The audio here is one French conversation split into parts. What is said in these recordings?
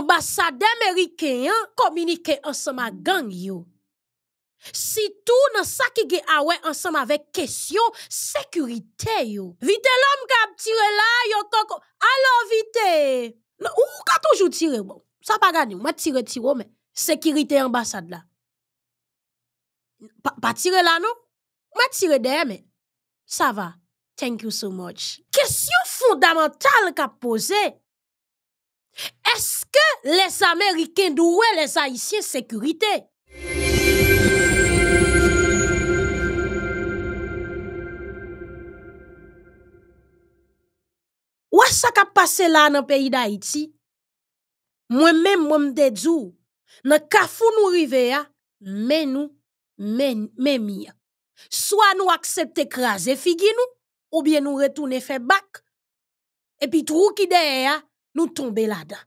Ambassade américaine hein, communiquer ensemble la gang yo. tout nan sa ki ge awe ensemble avec question sécurité yo. Vite l'homme kap là, la, yo koko, alo vite. Non, ou ka toujours tire bon? ça pas gagné, moi tire tiro mais mais... Sécurité ambassade, là. Pas tire là, non? moi tire de mais... Ça va. Thank you so much. Question fondamental kap pose. Eske les Ameriken douwe les Haitien sekurite? Ou asak ap pase la nan peyi d'Haiti? Mwen men mwen mde dzou, nan kafou nou rive ya, men nou, men mi ya. Soa nou aksept ekraze figi nou, ou bien nou retoune fe bak, epi trou ki deye ya, nous tomber là-dedans.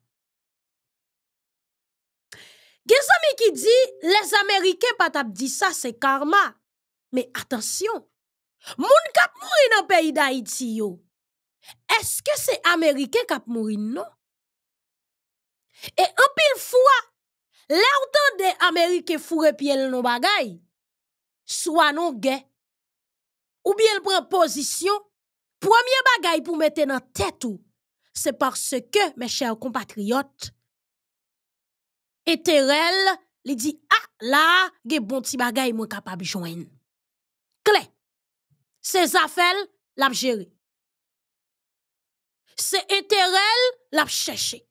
ami qui dit, les Américains pas tap ça, c'est karma. Mais attention, mon kap mouri dans le pays d'Haïti yo. Est-ce que c'est Américain kap mouri non? Et en pile fois, là des Américains foure pied non bagay, soit non gay, ou bien prennent position, premier bagay pour mettre dans tête ou, c'est parce que, mes chers compatriotes, Eterel lui dit ah, là des bon ti bagay mwen kapab jouer. Kle, C'est zafel lap c'est Se Eterel cherché,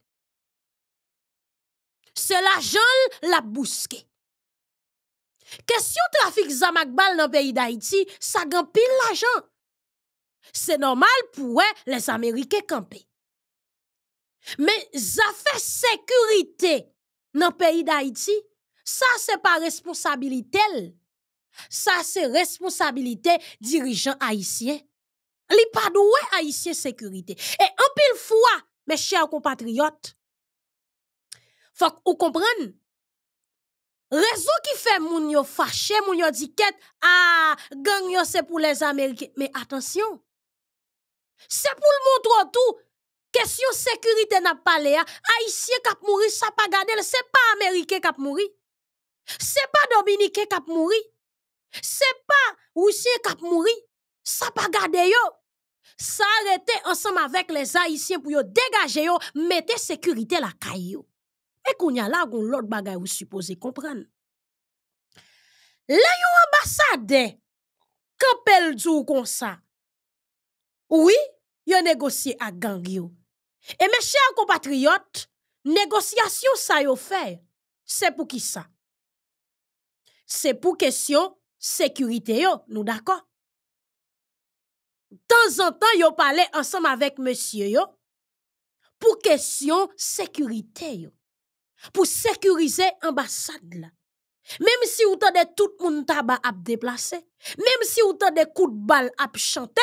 c'est l'argent la bousqué. Question trafic Zamakbal dans le pays d'Haïti, ça gampille pile C'est normal pour les Américains camper. Mais ça fait sécurité dans le pays d'Haïti. Ça, c'est pas responsabilité. Ça, c'est responsabilité dirigeant haïtien. Les pas haïtiens haïtien sécurité. Et en pile fois, mes chers compatriotes, faut ou comprenne. Raison qui fait moun yo fâché, moun ah, gang c'est pour les Américains. Mais attention, c'est pour le monde tout. Question sécurité n'a pas Haïtien qui mouri mouru, ça pas gardé. Ce n'est pas Américain qui mouri Ce n'est pas Dominicain qui mouri Ce n'est pas Russien qui mouri Ça Ça pas gardé. Ça ensemble avec les Haïtiens pour dégager, mettre sécurité la caille. Et qu'on y a là, on l'autre bagay ou supposé comprendre. L'ambassade, yon ambassade, kapel djou comme ça, Oui, yon négocié à gang et mes chers compatriotes, négociation ça est fait, c'est pour qui ça? C'est pour question sécurité nous d'accord? temps en temps yo parlait ensemble avec monsieur pour question sécurité pour sécuriser l'ambassade. même si autant de tout monde tabac ap déplacer même si autant de coup de balle ap chanter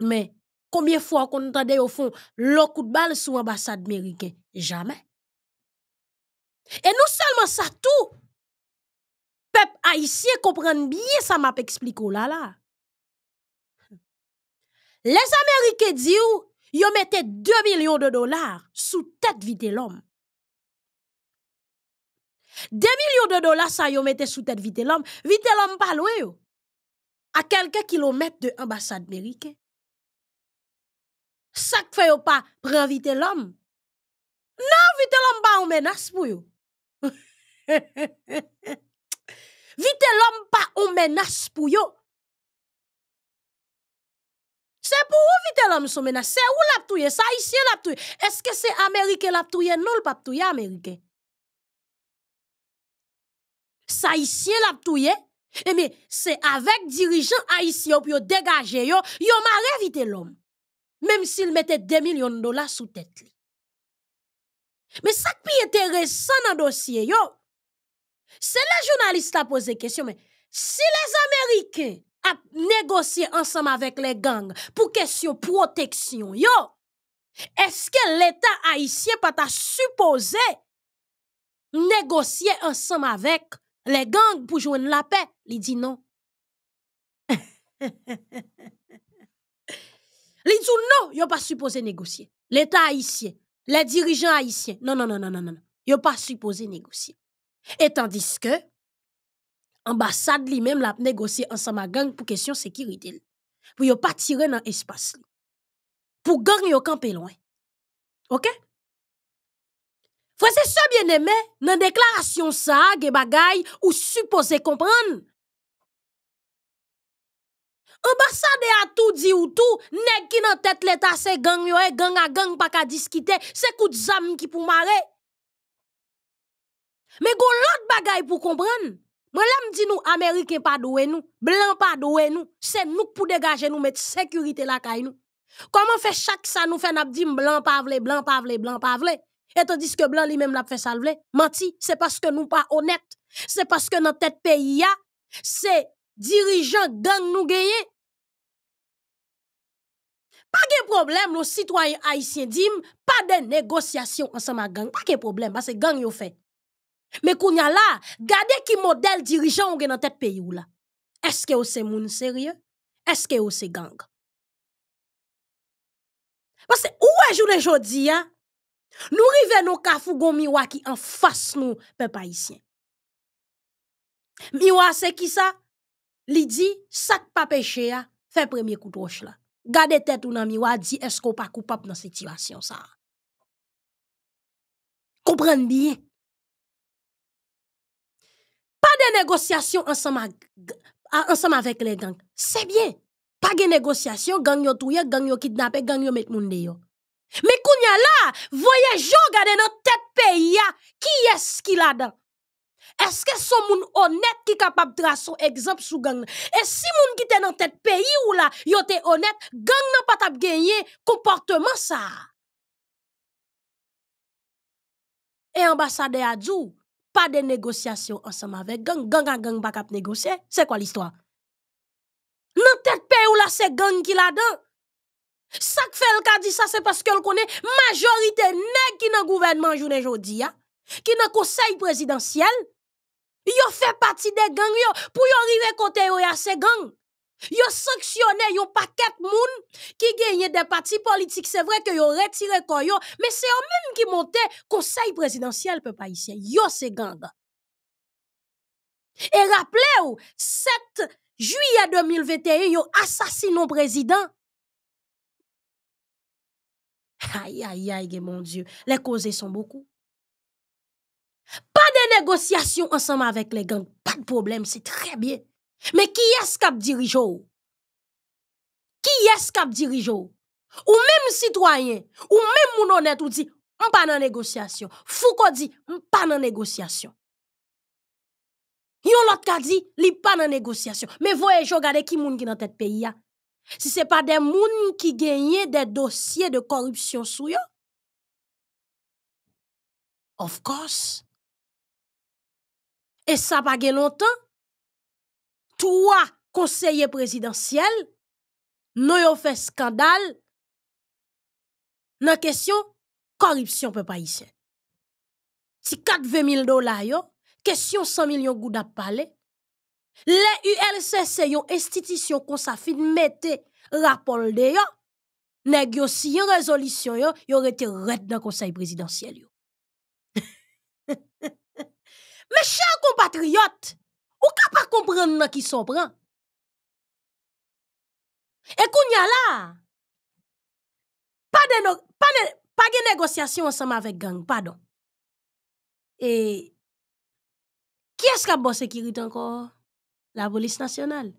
mais Combien de fois qu'on entendait au fond le coup de balle sous l'ambassade américaine Jamais. Et non seulement ça tout, peuple haïtien comprend bien ça m'a expliqué là là. Les Américains disent ils mettaient 2 millions de dollars sous tête vite l'homme. 2 millions de dollars ça ils mettaient sous tête vite l'homme, vite l'homme pas loin À quelques kilomètres de l'ambassade américaine ça ne fait pas prend vite l'homme non vite l'homme pas une menace pour yo vite l'homme pas une menace pour yo c'est pour où vite l'homme son menace c'est où l'a touyer sa ici l'a touyer est-ce que c'est américain l'ap touyer non le pas touyer américain ça ici l'a touyer eh mais c'est avec dirigeant haïtien pour dégager yo yo m'a vite l'homme même s'il mettait 2 millions de dollars sous tête. Mais ça qui est intéressant dans le dossier, c'est la journaliste qui poser la question, mais si les Américains ont négocié ensemble avec les gangs pour question protection, yo, est-ce que l'État haïtien n'a pas supposé négocier ensemble avec les gangs pour jouer la paix Il dit non. Li dit non, yo pas supposé négocier. L'État haïtien, les dirigeants haïtiens, non, non, non, non, non, non, yo pas supposé négocier. Et tandis que, ambassade lui-même l'a négocié ensemble à gang pour question sécurité. Pour yo pas tirer dans l'espace. Pour gang yo camper loin. OK? Frère, c'est ça bien aimé, dans déclaration ça, des ou supposé comprendre. Ambassade a tout dit ou tout, nèg qui nan tête l'état c'est gang yo, eh, gang à gang pas ka discuter, c'est coup zam qui pour marrer. Mais go l'autre bagaille pour comprendre. Moi là dit nous américains pas doué nous, blanc pas doué nous, c'est nous pour dégager nous mettre sécurité la caille nous. Comment fait chaque ça nous fait n'a blanc pas vle, blanc pas vle, blanc pas vle. Et tandis que blanc lui-même l'a fait ça vle, menti, c'est parce que nous pas honnête, c'est parce que notre tête pays c'est dirigeant gang nous gagner pas de problème, le citoyen haïtien dit, pas de négociation ensemble à gang. Pas de problème, parce que gang yo fait. Mais quand y a là, gardez qui modèle dirigeant on dans tête pays ou là. Est-ce que c'est moun sérieux? Est-ce que c'est gang? Parce que où est je jodi vous Nous rive nos kafou miwa qui en face nous peuple haïtien. Miwa c'est qui ça? Li dit sac pas péché hein? fait premier coup de roche là. Gardez tête ou nan miwa dit est-ce qu'on pas coupable dans cette situation ça. Comprenez bien. Pas de négociations ensemble avec les gangs. C'est bien. Pas de négociation gang yo touye, gang yo kidnappé, gang yo met moun yo. Mais a là, voyez jo gade notre tête pays qui est-ce qui là dedans? Est-ce que son moun honnête qui capable de son exemple sous gang? Et si moun qui est dans tête pays ou là, yo honnête, gang n'a pas tap gagné comportement ça. Et ambassade a dit, pas de négociation ensemble avec gang. Gang a gang pas kap négocier. C'est quoi l'histoire? Dans tête pays ou là, c'est gang qui l'a dedans ça que fait le dit ça, c'est parce qu'elle connaît majorité nègre qui nan gouvernement journée aujourd'hui, hein, qui nan conseil présidentiel, Yo fait partie des gangs pour yo arriver côté yo à ces gangs. Yo sanctionné yon paquet moun qui gagne des partis politiques. C'est vrai que yo retiré koyo, mais c'est eux même qui montait conseil présidentiel peuple haïtien. Yo ces gangs. Et rappelez-vous, 7 juillet 2021, yo assassiné président. Aïe, aïe, aïe, mon Dieu, les causes sont beaucoup négociation ensemble avec les gangs, pas de problème, c'est très bien. Mais qui est-ce qui dirige Qui est-ce qui dirigé Ou même citoyen, ou même mon honnête, ou dit, on pas dans négociation. Foucault dit, on pas dans négociation. Yon l'autre qui dit, li pas dans négociation. Mais voyez, je regarde qui moun qui dans tête pays Si ce n'est pas des gens qui gagnent des dossiers de corruption sous eux. Of course, et ça pas gen longtemps. Trois conseillers présidentiels n'ont yon fait scandale dans question corruption peut pas Si 4 000 dollars yo, question 100 millions goud a parler. Les ULCC yon institution kon sa fin rapport de yo, nèg yo si une résolution yo, yon été retenus dans conseil présidentiel Me chan kompatriyot, ou ka pa kompren nou ki sopren? E kou nyan la, pa gen negosyasyon ansama vek gang, pa don. E, ki eska bo sekirit anko la polis nasyonal?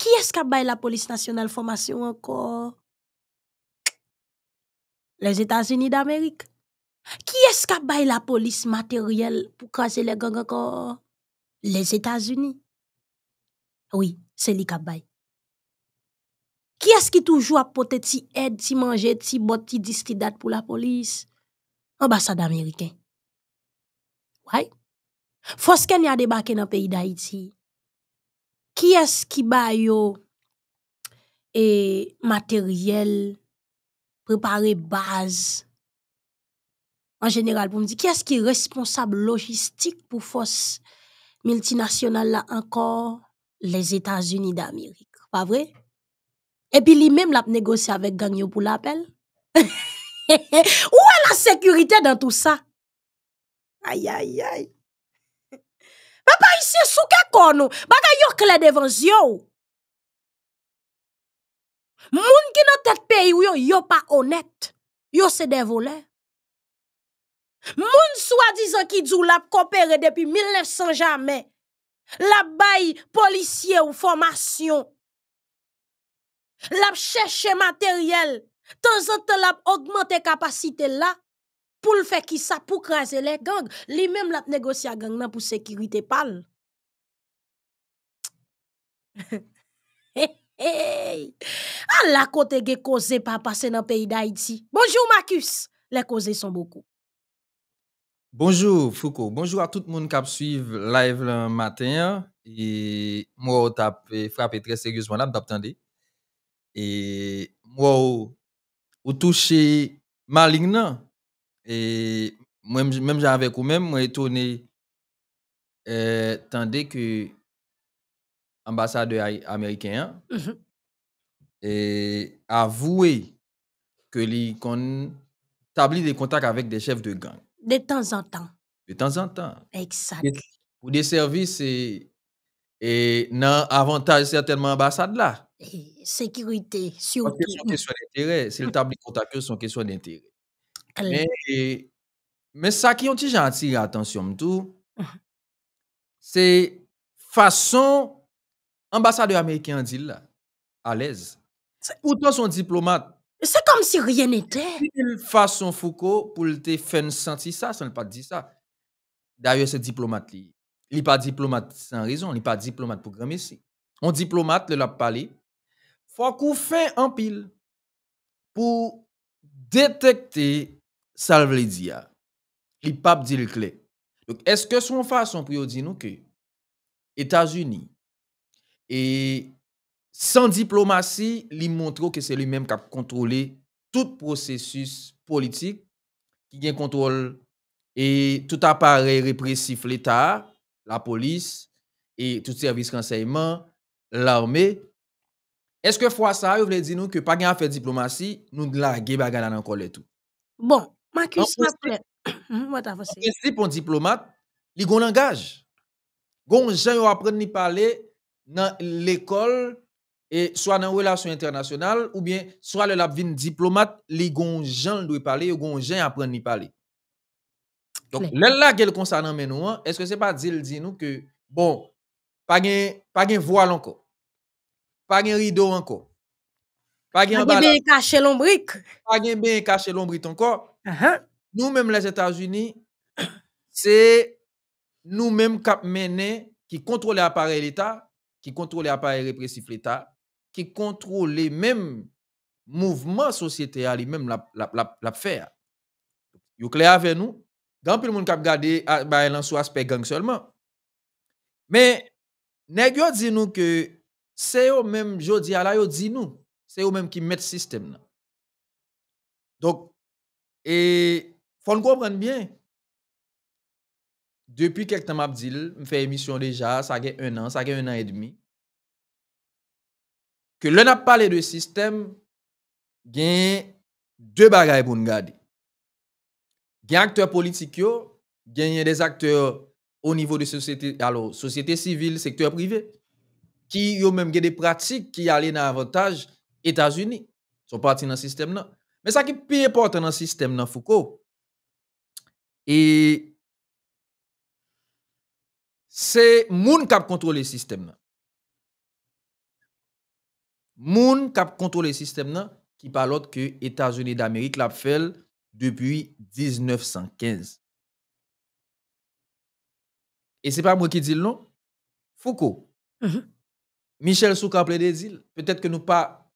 Ki eska bay la polis nasyonal fomasyon anko? Le Etats-Unis d'Amerik. Ki es ka bay la polis materyel pou kwa se le ganga ko les Etats-Unis? Oui, se li ka bay. Ki es ki toujou apote ti ed, ti manje, ti bot, ti dis, ti dat pou la polis? Ambassade Ameriken. Ouay? Foske ni ade baken an peyi da iti. Ki es ki bay yo e, materyel, prepare baz? en général pour me dire qui est-ce qui est responsable logistique pour force multinationale là encore les États-Unis d'Amérique, pas vrai Et puis lui-même l'a négocié avec Gagnon pour l'appel. Où est la sécurité dans tout ça Aïe aïe aïe. Papa ici sous quoi nous Bagay yo clé devant yo. Moun ki nan tête pays yo yo pas honnête. Yo c'est des voleurs. Moun soi-disant qui dit l'a coopéré depuis 1900 jamais. La bail policier ou formation. La cherche matériel. Temps en temps la augmenter capacité là pour le faire qui ça pour craser les gangs. Lui même la à gang pour sécurité pâle. Hey! À la côté ge cause pas passer dans le pays d'Haïti. Bonjour Marcus. Les causés sont beaucoup. Bonjour Foucault, bonjour à tout le monde qui a suivi live le matin. Et moi, je frappé très sérieusement là, Et moi, je touché maligne. Et moi, même j'avais vous même, moi étonné, euh, tandis que l'ambassadeur américain a hein. mm-hmm. et avoué que les qu'on des contacts avec des chefs de gang. De temps en temps. De temps en temps. Exact. Pour des services et, et non avantage certainement ambassade là. sécurité, surtout. c'est une question d'intérêt. C'est le tableau contact, c'est une question d'intérêt. Mais, mais ça qui ont gentil, attention, tout, uh-huh. c'est façon ambassadeur américain dit là, à l'aise. Pourtant, son diplomate, c'est comme si rien n'était. une façon Foucault pour te faire sentir ça, sans ne pas dire ça. D'ailleurs, c'est diplomate. Il n'est pas diplomate sans raison, il n'est pas diplomate pour grand Un On diplomate, le l'a parlé. Faut fait en pile pour détecter ça Il dire. Il pas dit le clé. Donc, est-ce que son façon pour dire nous que États-Unis et sans diplomatie, il montre que c'est lui-même qui a contrôlé tout processus politique, qui a contrôle et tout appareil répressif, l'État, la police et tout service renseignement, l'armée. Est-ce que ça, veut dire que pas gagner pas faire diplomatie, nous la guerre dans encore et tout. Bon, ma question est. pour un diplomate? Il a langage. Il a un qui à parler dans l'école et soit dans relations internationales ou bien soit le lapvin diplomate li gon gens doit parler ou gon gens apprendre ni parler donc là là quel concernant nous est-ce que c'est pas dire dit nous que bon pas de pas voile encore pas gen rideau encore pas gen bien caché l'ombrique pas gen bien l'ombrique encore uh-huh. nous mêmes les États-Unis c'est nous mêmes cap qui contrôle l'appareil l'État qui contrôle l'appareil répressif l'État, qui contrôle les mêmes mouvements société les mêmes même la, la, la, faire. Vous clair avec nous? Dans le monde qui a regardé bah, sur aspect gang seulement. Mais, nèg yo dit nous que c'est eux même jodi à la yo dit nous, c'est eux mêmes qui mettent système Donc et faut comprendre bien. Depuis quelque temps je fait émission déjà, ça a un an, ça a un an et demi que l'on a parlé de système, il y a deux bagages pour nous garder. Il y a acteurs politiques, il y a des acteurs au niveau de société, alors, société civile, secteur privé, qui ont même des pratiques qui allaient dans l'avantage États-Unis. Ils sont partis dans le système. Là. Mais ça qui est plus important dans le système, non Foucault, et c'est moun qui contrôle le système moun kap kontrole sistem nan, ki pa que les états unis d'Amérique lap fèl depi 1915. Et se pa mwen ki dil non, Foucault, mm-hmm. Michel Souk le de dil, petet ke nou pa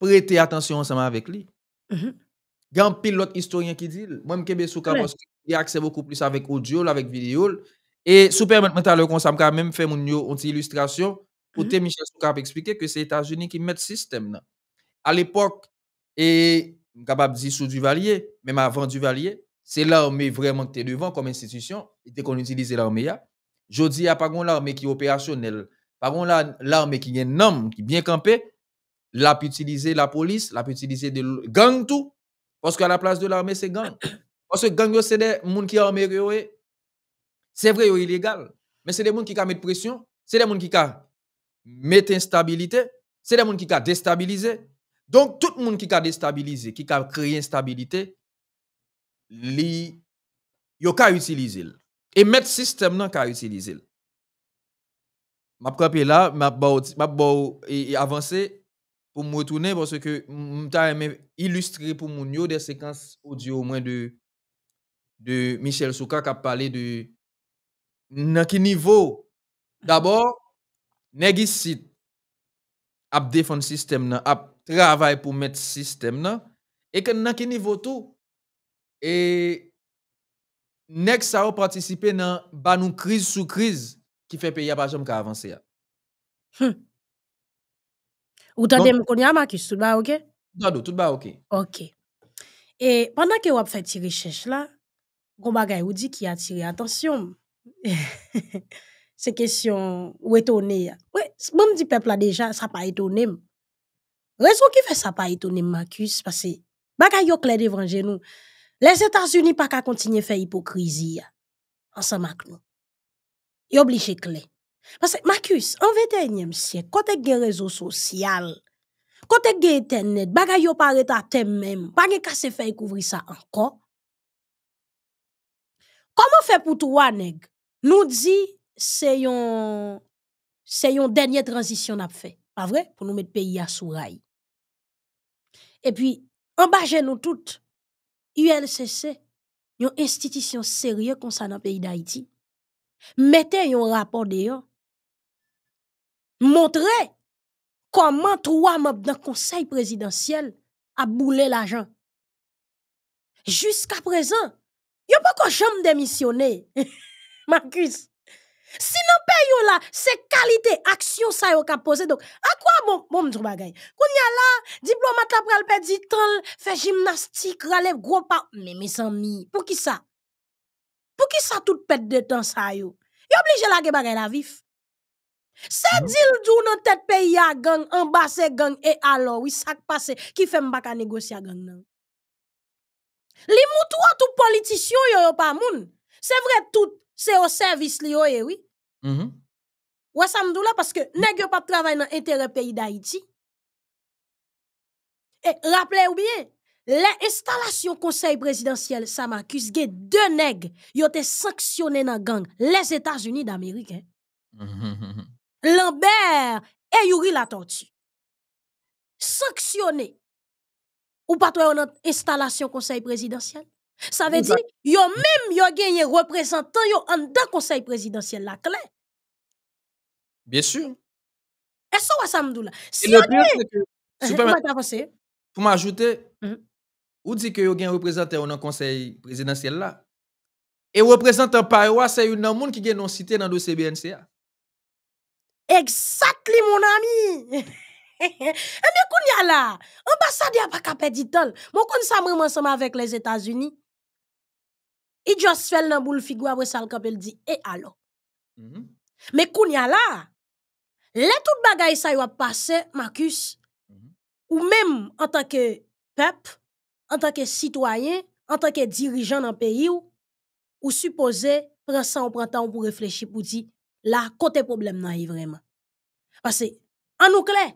pas atensyon attention avek li. Mm mm-hmm. Gan pil lot historien ki dit mwen mkebe Soukap mm beaucoup plus avec audio, avec video, Et super mental le consomme ka même, fè moun yo illustration te mhm. Michel Soukap explique que c'est les États-Unis qui met système À l'époque, et capable dire sous Duvalier, même avant Duvalier, c'est l'armée vraiment qui était devant comme institution, était qu'on utilise l'armée. Je dis, il n'y a pas l'armée qui est opérationnelle, pas l'armée qui est un homme, qui est bien campé, l'a pu utiliser la police, l'a pu utiliser de gang tout, parce qu'à la place de l'armée, c'est gang. Parce que gang, c'est des gens qui sont armés, eh. c'est vrai, illégal, mais c'est des gens qui mettent pression, c'est des gens qui mettre instabilité, c'est des gens qui ont déstabilisé. Donc, tout le monde qui a déstabilisé, qui a créé instabilité, li, yo ka utiliser. Et mettre système qui ka utiliser. M'a là, m'a m'a avancer pour me retourner parce que je vais illustrer pour mon des séquences audio au moins de de Michel Souka qui a parlé de dans quel niveau d'abord nèg ici ap défendre système nan, ap pour mettre système nan et que nan ki niveau tout et nèg ça va participer nan ba nou crise sous crise qui fait pays a personne jamais avancer. Hmm. Ou tande m konya makis, tout ba ok? Oui, tout ba ok. Ok. Et pendant que vous avez fait recherche recherches là, vous avez dit qui a attiré attention. C'est question ou étonnées. Oui, bon, dit peuple là déjà, ça pas étonné. Raison qui fait ça pas étonné, Marcus, parce que, bagaille clair devant nous. Les États-Unis pas qu'à continuer faire hypocrisie, ensemble avec nous. Ils obligé clé. Parce que, Marcus, en 21e siècle, quand tu as réseau social, quand tu as internet, bagaille pas à thème même, pas qu'à se faire couvrir ça encore. Comment fait pour toi, nèg? Nous dit, c'est une dernière transition a fait pas vrai pour nous mettre pays à sous et puis en nous toutes ULCC une institution sérieuse concernant le pays d'Haïti mettez un rapport d'ailleurs montrez comment trois membres d'un conseil présidentiel a boulé l'argent jusqu'à présent il n'y a pas de démissionné Marcus Si nan pe yo la, se kalite, aksyon sa yo ka pose. A kwa bon? Bon mdrou bagay. Koun ya la, diplomat la prel pe ditan, fe jimnastik, ralev, gro pa. Mè mè san mi. Pou ki sa? Pou ki sa tout pet de tan sa yo? Yo oblije la ge bagay la vif. Se hmm? dil doun nan tet pe ya gang, ambase gang, e alo, wisak pase, ki fe mbaka negosya gang nan. Li moutou a tout politisyon yo yo pa moun. Se vre tout. c'est au service li yo, eh oui. Mm-hmm. Ouais, ça me parce que nèg pas travail dans intérêt pays d'Haïti. Et rappelez-vous bien, les installations conseil présidentiel ça gen deux nèg yo été sanctionnés dans gang les États-Unis d'Amérique. Hein. Mm-hmm. Lambert et Yuri la tortue. Sanctionnés ou pas dans installation conseil présidentiel. Ça veut dire, yo même yo gagné représentant yo en dans conseil présidentiel la clé. Bien sûr. Et ça va ça là. Si vous pire eh, pour m'ajouter vous mm-hmm. dites ou dit que yo un représentant dans conseil présidentiel là. Et représentant par c'est une monde qui est non cité dans le BNCA exactement mon ami. Eh bien, ya la, l'ambassade ya pas kapè ditan, mwen kon sa mwen avec les états unis il juste fait dans boule figure après ça le il dit et alors mais qu'on y a là les tout bagay ça y a passé Marcus ou même en tant que peuple en tant que citoyen en tant que dirigeant dans pays ou, ou supposé prendre ça en printemps pour réfléchir pour dire là côté problème là vraiment parce que en nous clair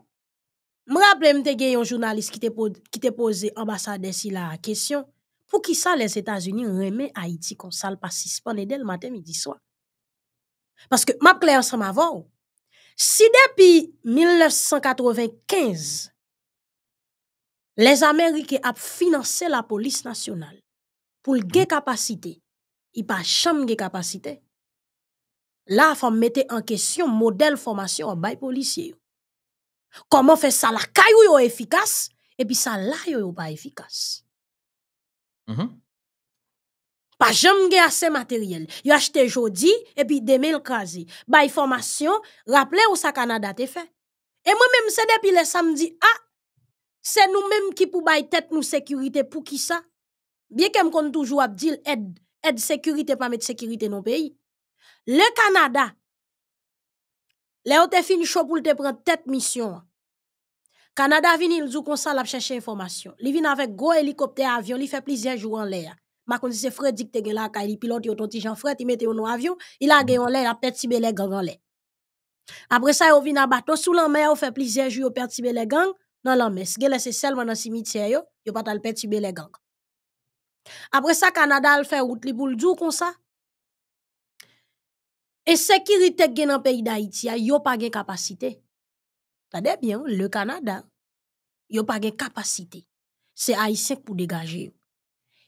me rappelle me te un journaliste qui te qui posé ambassadeur si la question pour qui ça, les États-Unis remet Haïti comme ça, le pas suspendre dès le matin, midi, soir? Parce que, ma clé ensemble si depuis 1995, les Américains ont financé la police nationale pour le gain capacité, et pas chambre gain capacité, là, il faut mettre en question le modèle de formation en bail policier. Comment faire ça la caillou efficace et puis ça là yo pas efficace? Mm-hmm. Pa jom ge ase materyel. Yo achete jodi, epi demel kazi. Baye formasyon, rapple ou sa Kanada te fe. E mwen men msede epi le samdi, a, se nou menm ki pou baye tet nou sekurite pou ki sa. Biye ke m kon toujou ap di l'ed, ed sekurite pa met sekurite nou peyi. Le Kanada, le yo te fin chou pou te pren tet misyon a. Canada vini il zou konsa la chèche information. Li vin avec gros hélicoptère avion, li fait plusieurs jours en l'air. Ma kon se te gen la kay, li pilote yon ton ti jan frère, ti mette avion, il a mm. gagné en l'air, il a perdu belè gang en l'air. Après ça, ils vin à bateau sous la mer, yon fait plusieurs jours, yon pète les belè gang, nan la mes. Gen laisse seulement dans cimetière yon, yon pète al pète si belè gang. Après ça, Canada al fait route li pou comme ça. Et sécurité gen le pays d'Haïti, yon pas gen capacité. Tade bien, le Canada, a pas de capacité. C'est Haïtien pour dégager.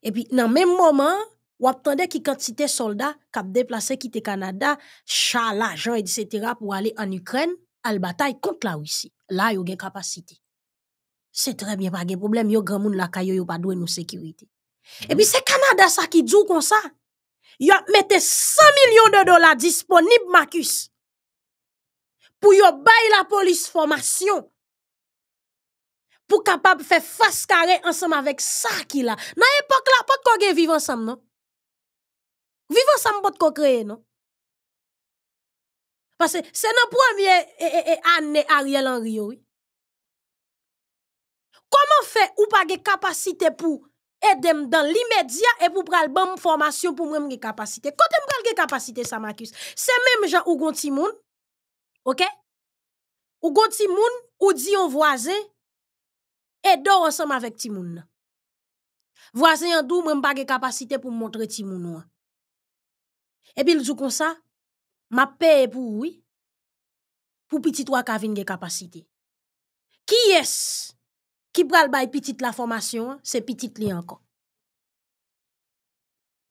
Et puis, dans le même moment, ou attendait qui quantité soldats qui déplacé le Canada, chat, l'argent, etc., pour aller en Ukraine, à la bataille contre la Russie. Là, pas une capacité. C'est très bien, pas de problème. a grand monde la pas doué sécurité. Et puis, mhm. c'est Canada ça qui dit comme ça. y mettez 100 millions de dollars disponibles, Marcus pour yon bail la police formation pour capable faire face carré ensemble avec ça qui là dans époque là pas qu'on gagne vivre ensemble non vivre ensemble pas qu'on créer non parce que c'est notre premier années eh, eh, eh, année Ariel Henry comment faire ou pas gagne capacité pour aider dans l'immédiat et pour prendre bonne formation pour moi capacité quand tu prends gagne capacité ça Marcus c'est même gens ou gon Ok? O go timoun, ou diyon voazen, e do ansam avèk timoun. Voazen yon dou mwen bagè kapasite pou mwontre timoun wè. E bil djou kon sa, mapè e pou wè, pou pitit wak avèn gè kapasite. Ki yes, ki pral bay pitit la fomasyon, se pitit li ankon.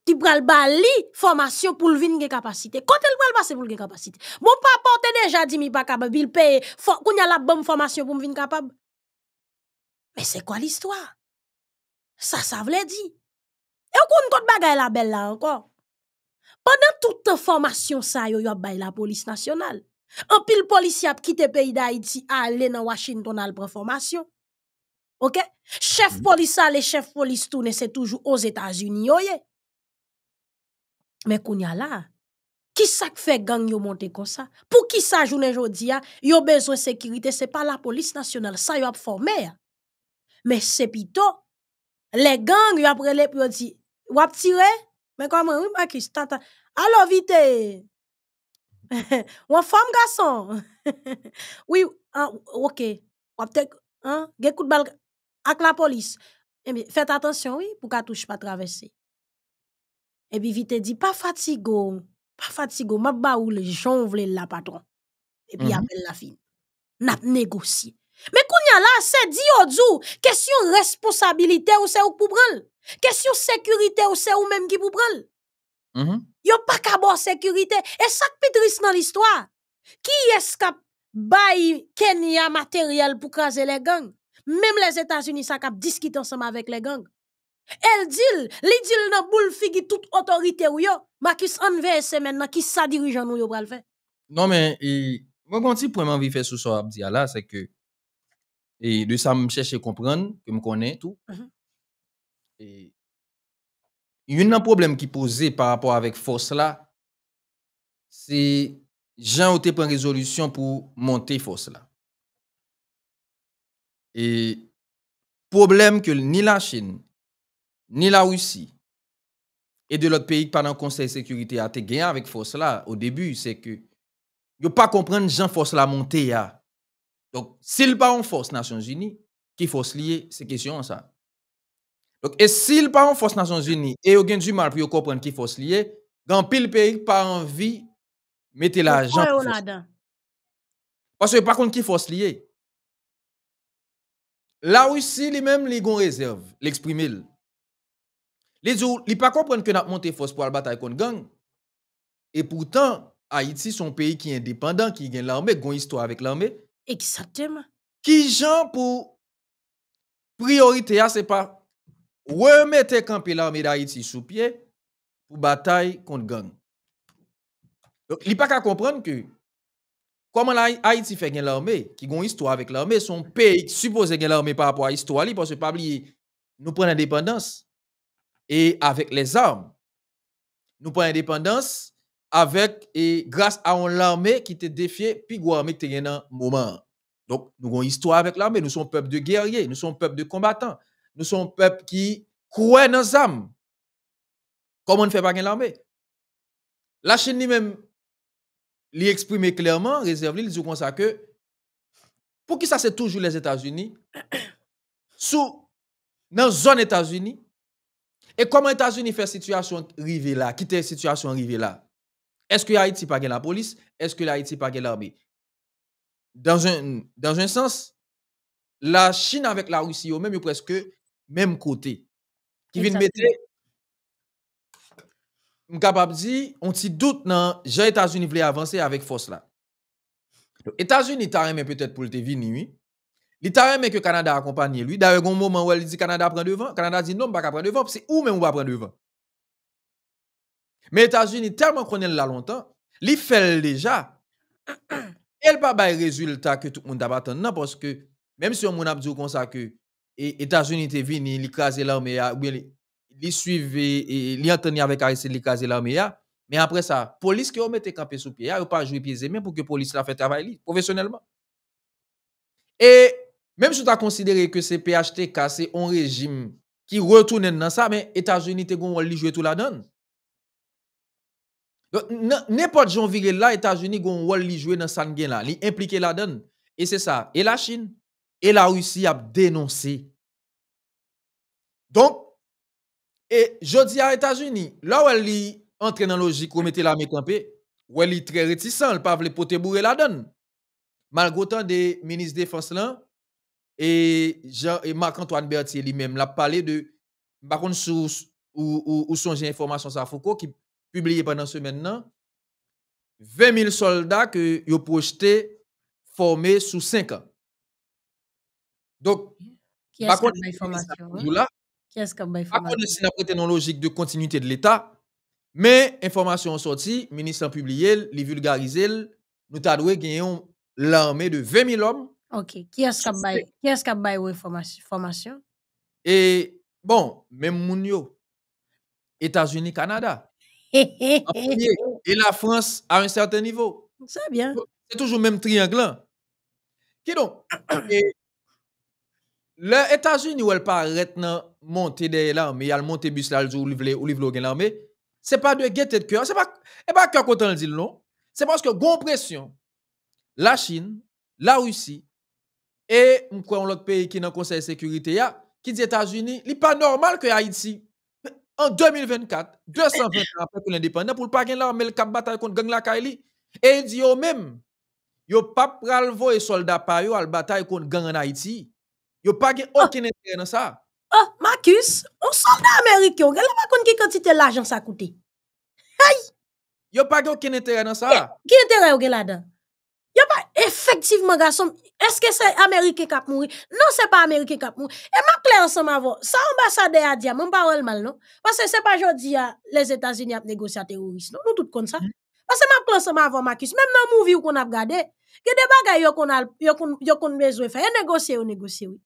qui pral bali formation pour vin gen capacité quand elle pral passer pour gen capacité mon papa déjà dit mi pas capable il paye qu'on a la bonne formation pour vin capable mais c'est quoi l'histoire ça ça veut dire et on compte bagay la belle là encore pendant toute formation ça yo yo bay la police nationale en pile policier kite paye pays d'Haïti aller dans Washington al prendre formation OK chef mm-hmm. police les chef police tourne c'est toujours aux États-Unis mais qu'on y a là, qui ça fait gang yon monte comme ça? Pour qui ça joue aujourd'hui, yon, a besoin de sécurité, ce n'est pas la police nationale, ça y a formé. Mais c'est plutôt les gangs, yon après les yon dit, ou a tiré Mais comment, oui, ma kis, tata, allo vite! On en forme garçon? oui, ah, ok, on peut te, hein, avec la police. Eh faites attention, oui, pour qu'elle touche pas traverser. Et eh puis, vite dit pas fatigo, oh. pas fatigo, oh. ma ba ou le jonvle la patron. et puis -hmm. la fin. négocié. négocié mais kounya la, se di ou djou, question responsabilité ou se ou c'est Question sécurité sécurité, ou se ou même ki qui Yon Mm -hmm. pas qu'à Et sécurité. Et chaque pitris dans l'histoire. Qui eskap baye Kenya matériel pour craser les gangs? Même les états unis ça kap discuter ensemble avec les gangs. Elle dit, elle dit dans boule figi toute autorité ou yo, Marcus Anve semaine maintenant, qui sa dirigeant nous yo le faire. Non mais mon moi point point vie faire sous ça dit là c'est que et de ça me chercher comprendre que me connais tout. Mm -hmm. Et a un problème qui posé par rapport avec force là c'est gens ont pris résolution pour monter force là. Et problème que ni la Chine ni la Russie et de l'autre pays pendant le Conseil de sécurité a été gagné avec force là au début, c'est que ne pas comprendre Jean force la montée là. Donc s'il pas en force Nations Unies, qui force lier ces question, ça. Donc et s'il pas en force Nations Unies et avez du mal pour comprendre qui force lier, grand pile pays pas envie mettez l'argent. Parce que par contre qui force lier. La Russie lui-même, les gon réserve, l'exprimer. Les ne ils pas comprendre que n'a monté force pour la bataille contre gang. Et pourtant, Haïti, son pays qui est indépendant, qui a l'armée, qui a une histoire avec l'armée. Exactement. Qui gens pour priorité, c'est pas remettre camper l'armée d'Haïti sous pied pour bataille contre gang. Donc, il pas comprendre que comment Haïti fait gagner l'armée, qui a une histoire avec l'armée, son pays supposé gagner l'armée par rapport à l'histoire, parce que pas oublier, nous prenons l'indépendance et avec les armes. Nous prenons indépendance avec et grâce à l'armée qui te défiée, puis l'armée qui était dans moment. Donc, nous avons une histoire avec l'armée. Nous sommes peuple de guerriers, nous sommes peuple de combattants, nous sommes peuple qui croit dans nos armes Comment on ne fait pas l'armée? La Chine lui-même lui exprime clairement, réserve il dit comme ça que pour qui ça c'est toujours les États-Unis, sous dans la zone États-Unis, et comment États-Unis fait situation arriver là situation arrivée là Est-ce que Haïti pas la police Est-ce que Haïti pas l'armée dans un, dans un sens, la Chine avec la Russie, au même ou presque même côté. Qui vient mettre capable dire, on se doute dans les États-Unis voulaient avancer avec force là. États-Unis t'a mais peut-être pour le venir oui. L'État aime que le Canada accompagne lui. D'ailleurs, un moment où il dit Canada prend devant, le Canada dit non, on ne pas prendre devant, c'est où même on va prendre devant. Mais les États-Unis, tellement qu'on est là longtemps, ils fait déjà. Elle pas de résultat que tout le monde attend. Non, parce que même si on a dit comme ça que les États-Unis étaient venus, ils l'armée, ou bien ils suivaient, ils entendaient avec à ils écrasaient l'armée. Ah. Mais après ça, la police qui a mis campé sous pied, ah, ils n'a pas joué pieds et mains pour que la police la fait travailler professionnellement. Et même si tu as considéré que c'est PHTK, c'est un régime qui retourne dans ça, mais États-Unis, ont as joué tout la donne. N'importe qui viré là, États-Unis, ont as joué dans ça, là ont impliqué la donne. Et c'est ça. Et la Chine et la Russie a dénoncé. Donc, et je dis à États-Unis, là où elle entre dans la logique, où mettez la campée, où elle est très réticente, elle ne peut pas les poter bourrer la donne. Malgré tant des ministres de défense là, et, Marc-Antoine Berthier lui-même l'a parlé de, par contre, sous, ou, ou, informations songe information Foucault qui publié pendant ce maintenant, 20 000 soldats que ont projeté formés sous 5 ans. Donc, qui est-ce qu'on a Qui est-ce qu'on logique de continuité de l'État, mais information sortie, ministre publié, les vulgarisé, nous avons gagné l'armée de 20 000 hommes Ok. Qui a ce qui a bay une formation Et, bon, même Mounio. états Etats-Unis, Canada. Et la France à un certain niveau. Ça bien. C'est toujours le même triangle. Hein. Qui donc? les États-Unis, où elle paraît monter derrière l'armée, elle monte bus là, où livre l'armée, c'est pas de guetter de cœur. C'est pas, et pas que quand on dit non. C'est parce que, gros pression, la Chine, la Russie, et on un l'autre pays qui est dans le Conseil de sécurité, qui dit États-Unis, il n'est pas normal que Haïti, en 2024, 220 ans après que l'indépendant, pour ne pas gagner l'armée, le cap bataille contre gang la Kaili, et il dit eux-mêmes, yo pas et soldats soldat pa à al bataille contre gang en Haïti. Yo pas gen oh. aucun intérêt dans ça. Oh, Marcus, on soldat américain, regarde pas kon quantité l'argent ça coûte. Hey! Yo pas aucun intérêt dans ça. Eh, qui intérêt au là-dedans? Yo pa efektivman ga som, eske se Amerike kap mouri? Non se pa Amerike kap mouri. E ma kler se ma vo, sa ambasade a diya, moun parol mal non? Pase se pa jodi ya, les Etasini ap negosya terorist, non? Nou tout kon sa. Pase ma kler se ma vo, Makis, menm nan mouvi ou kon ap gade, gen de bagay yo kon mezo e fe, yo negosye ou negosye ou.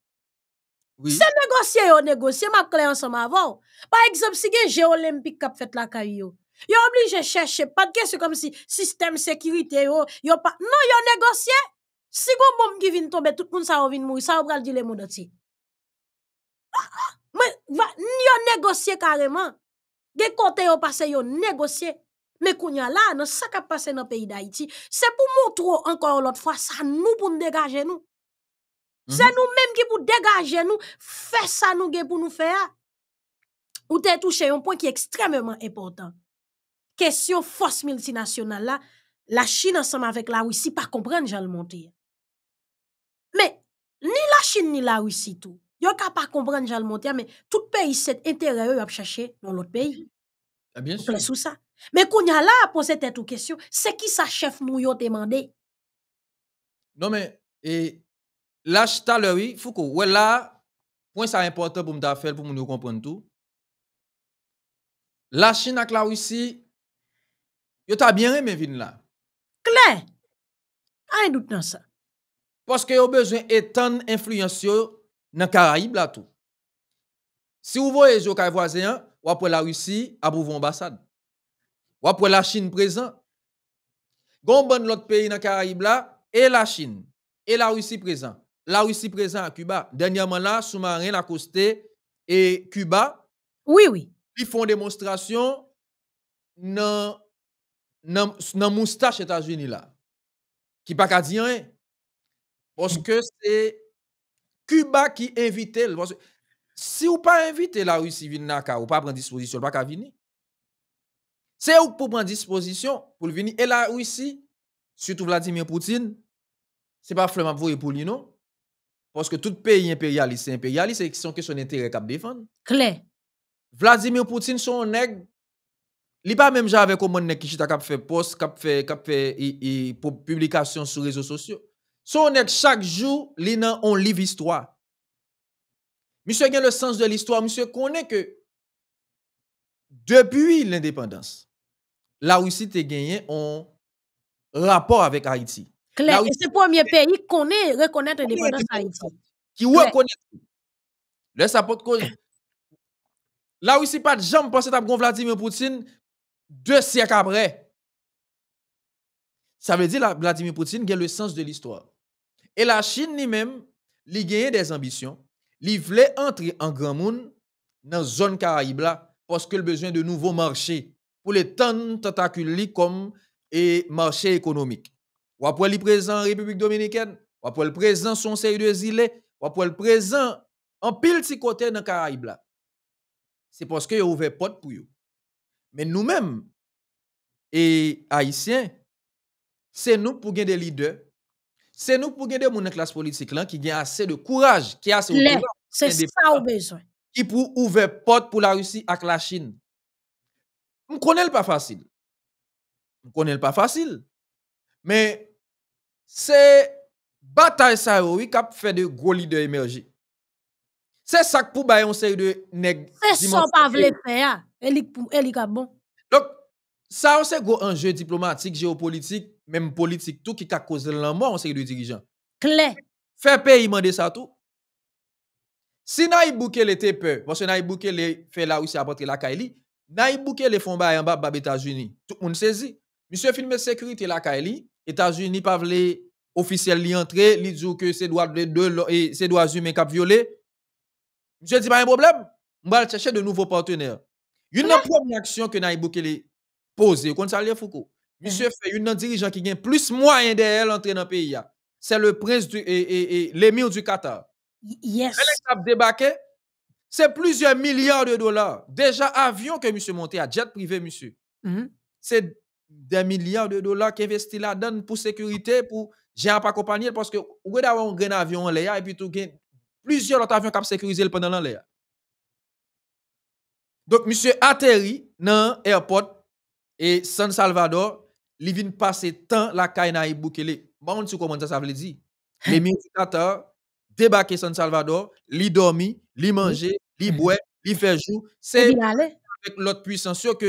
Se negosye ou negosye, ma kler se ma vo, pa ekzopsi gen Jeolimpik kap fet la karyo, Yo oblige chercher, pas de question comme si système sécurité yo, yo pas, non yo négocié. Si vous bombe qui vient tomber, tout le monde ça venir mourir, ça va dire le monde entier. Ah, ah. Mais yo négocié carrément. Gen côtés yo passé yo négocié. Mais kounya là, dans ça qui passé dans le pays d'Haïti, c'est pour montrer encore l'autre fois ça nous pour nous dégager nous. C'est mhm. nous-mêmes qui pour dégager nous, faire ça nous pour nous faire. Ou t'es touché un point qui est extrêmement important. Question force multinationale. la, la Chine ensemble avec la Russie pas comprendre Jean le monter. Mais, ni la Chine ni la Russie, tout. Yo ka pas comprendre Jean le monter, mais tout pays cette intérêt yo ap cherché dans l'autre pays. Mais ah, bien sûr. ça. Mais qu'on y a là pose cette ou question, c'est qui sa chef nou yo demandé? Non mais, e, le oui foukou, wè la, là, point ça important pour me faire pour yo comprendre tout. La Chine avec la Russie, Yo ta bien aimé vin là. Clair. Aïe doute dans ça. Parce que a besoin étendre influence dans Caraïbes là tout. Si vous voyez yo voisin, ou après la Russie, approuve ambassade. Ou après la Chine présent. Gon bon l'autre pays dans Caraïbes là et la Chine et la Russie présent. La Russie présent à Cuba. Dernièrement là, sous-marin la Coste et Cuba. Oui oui. Ils font démonstration dans dans le moustache états unis qui n'a pas dit rien parce que c'est Cuba qui invite, que si ou pas invité la Russie vous n'avez pas ou pas disposition disposisyon, pas ka vini. c'est ou prendre pren pour pour venir et la Russie, surtout Vladimir Poutine, n'est pas fleman pour lui non parce que tout pays impérialiste impérialiste c'est une question son intérêt qu'à défendre Vladimir Poutine son nègre il n'y a pas même jamais eu comment on a fait post, comment on a fait publication sur les réseaux sociaux. Si on est chaque jour, on lit l'histoire. Monsieur, il a le sens de l'histoire. Monsieur, connaît que depuis l'indépendance, la Russie a gagné un rapport avec Haïti. c'est le premier pays qui connaît reconnaître reconnaît l'indépendance de Haïti. Qui reconnaît. le ça peut être... La Russie n'a pas de à la de Poutine deux siècles après. Ça veut dire que Vladimir Poutine a le sens de l'histoire. Et la Chine ni même il des ambitions. Il voulait entrer en grand monde dans la zone Caraïbe parce qu'elle a besoin de nouveaux marchés pour les tant tentacules comme et marché économique. Ou après le présent en République dominicaine, ou après le présent son série de îles, ou après le présent en pile de côté dans Caraïbes là. C'est parce que pas ouvert porte pour eux. Mais nous-mêmes, et Haïtiens, c'est nous pour gagner des leaders, c'est nous pour gagner des classe politique qui a assez de courage, qui a assez de C'est ça au besoin. Qui pour ouvrir porte pour la Russie avec la Chine. Je connais pas facile. Je connais pas facile. Mais c'est bataille ça qui a fait de gros leaders émerger. C'est ça pour bailler une série de nèg. C'est ça pas voulait faire. Elle est bon. Donc, ça, c'est gros enjeu diplomatique, géopolitique, même politique, tout qui a causé la mort, c'est le dirigeant. Clé. Faire pays, demander ça tout. Si Naïb l'était était peur, parce que Naïb les fait là où c'est apporté la Kaili, Naïb Boukele font en bas des États-Unis. Tout le monde saisit. Monsieur filme sécurité la Kaili, États-Unis pas voulu officiel li entrer, dit que c'est droit de et c'est droits humains cap violé. Monsieur dit pas un problème, on va chercher de nouveaux partenaires. Une première action que nous Kélé pose, vous ça, Foucault. Mm-hmm. Monsieur mm fait une dirigeant qui gagne plus moyen d'elle entrer dans le pays. C'est le prince du, et, l'émir du Qatar. Yes. C'est plusieurs milliards de dollars. Déjà, avion que monsieur monté à jet privé, monsieur. Mm-hmm. C'est des milliards de dollars qu'investit là-dedans pour sécurité, pour j'ai pas accompagné parce que vous avez un grand avion en l'air et puis tout, plusieurs autres avions qui ont sécurisé pendant l'air. Donc, monsieur atterri dans l'aéroport et San Salvador, il vient passer tant la et Bukele. Bon, on tu comment ça, ça veut dire? Hein? Les militateurs débarquent San Salvador, ils dormi, ils hein? mangent, hein? ils boivent, ils font jour. C'est avec l'autre puissance que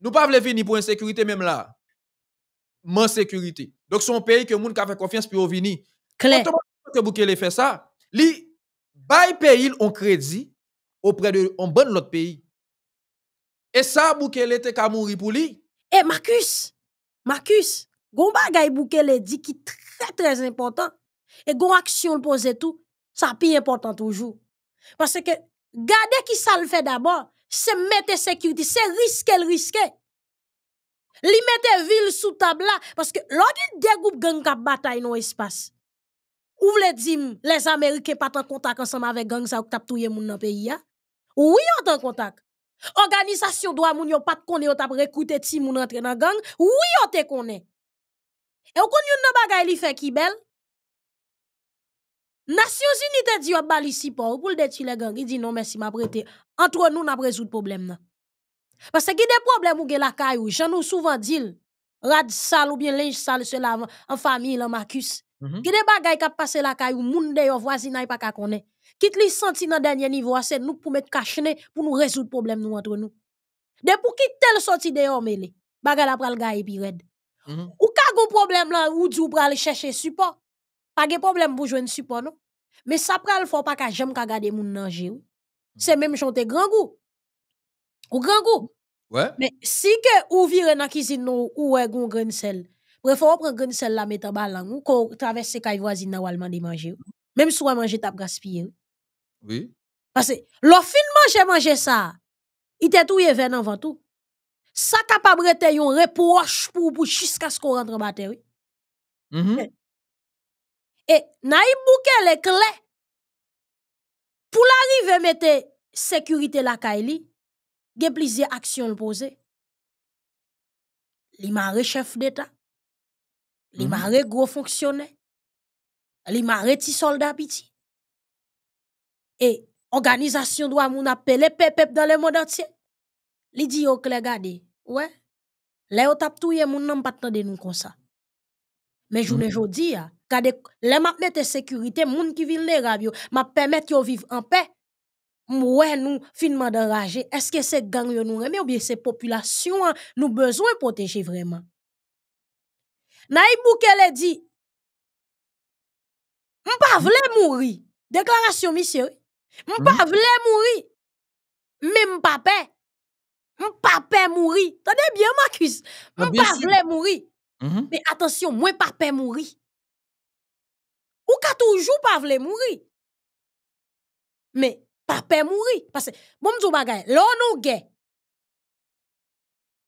nous ne pouvons pas venir pour insécurité même là. Mon sécurité. Donc, c'est un pays que le monde a fait confiance pour venir. Claire. que Bukele fait ça, les pays ont crédit auprès de un bon l'autre pays. Et ça, Boukele était qu'à mouri pour lui. Et Marcus, Marcus, gon bagay Boukele dit qui très très important. Et gon action poser tout, ça plus important toujours. Parce que, gardez qui ça le fait d'abord, c'est mettre sécurité, c'est risquer le risquer. Li mette ville sous table là, parce que l'on des groupes gang qui bataille dans l'espace. Ou vle dim, les Américains pas en contact ensemble avec gang ça ou tap touye moun dans pays ya? Hein? Oui, on en contact. Organisation doit moun yo de konne ou tap recruter ti moun entre dans gang. Oui on te konne Et ou kon yon nan bagay li fait ki bel. Nations Unies te dit yo bali support pour le détruire les gang. Il dit non merci m'a prêté. Entre nous n'a résoudre problème nan. Parce que des problèmes ou gen la ou j'en nous souvent dit rad sal ou bien linge sale cela en famille en Marcus. Mm -hmm. Qui des bagay qui passé la ou moun de yo voisinage pas ka connaît. Quitte les senti dans dernier niveau, c'est nous pour mettre cachené pour nous résoudre problème nous entre nous. De pour qui le sorti dehors mêlé. Bagal après le gars et red. Mm -hmm. Ou ka gon problème là ou du ou aller chercher support. Pas de problème pour joindre support non. Mais ça pral faut pas ka j'aime ka garder moun nan ou. Mm-hmm. C'est même chanter grand goût. Ou grand goût. Ouais. Mais si que ou vire nan cuisine nou, ou ouais gon grain sel. ou prendre grain sel la mettre en balan ou traverser kay voisine nan ou alman de manger. Même si ou manger t'a gaspiller. Oui. Parce que l'offre manger, manger ça, il était tout vers avant tout Ça capable de un reproche pour, jusqu'à ce qu'on rentre en batterie. Mm-hmm. Eh. Et Pour Bouke les clés pour l'arrivée mettre sécurité la Kaili, il y a plusieurs actions le poser. Il m'a chef d'État. Il m'a mm-hmm. gros fonctionnaire. Il m'a petit soldat petit et organisation doit moun appeler pepep dans le monde entier. Li dit yo clair gade, ouais. Là yo tap touye moun nan pas tande nous comme ça. Mais journée hmm. jodi a, gade les m'a mette sécurité moun ki rabio, m'a permettre yo vivre en paix. Ouais nous finement d'enrager. Est-ce que c'est gang yo nous remet ou bien c'est population nous besoin protéger vraiment? Naibou e Boukele dit, m'pa vle mourir. Déclaration monsieur. Je hein? ne mourir. Même pas peur. Je mourir. Tenez bien, Marcus. Je ah, ne hein? mourir. Mais attention, je ne mourir. Ou ka toujours pas mourir. Mais pas mourir. Parce que, bon, je vais là, on gay.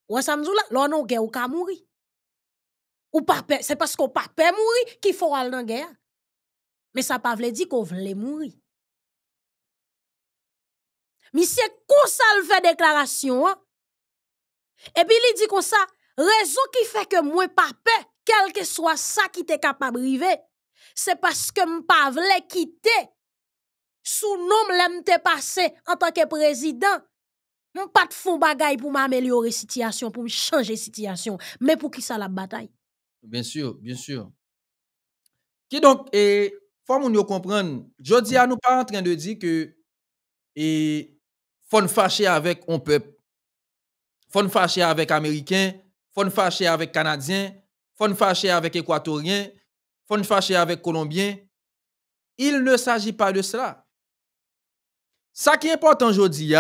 Ou ça là, ou ka mourir. Ou pas C'est parce qu'on pas mourir qu'il faut aller dans la guerre. Mais ça ne dit dire qu'on voulait mourir. Mais quoi ça, le fait déclaration. Hein. Et puis il dit comme ça, raison qui fait que moi pas peur, quel que soit ça qui t'est capable arriver, c'est parce que me pas quitter sous nom l'aime t'est passé en tant que président. Je pas de fond bagaille pour m'améliorer la situation, pour changer la situation. Mais pour qui ça la bataille? Bien sûr, bien sûr. Qui donc, et, eh, faut que nous comprenions, je dis à nous pas en train de dire que, et, eh, faut fâcher avec on peuple. Faut fâcher avec Américain, faut fâcher avec Canadien. faut fâcher avec Équatorien, faut fâcher avec Colombien. Il ne s'agit pas de cela. Ça qui est important aujourd'hui,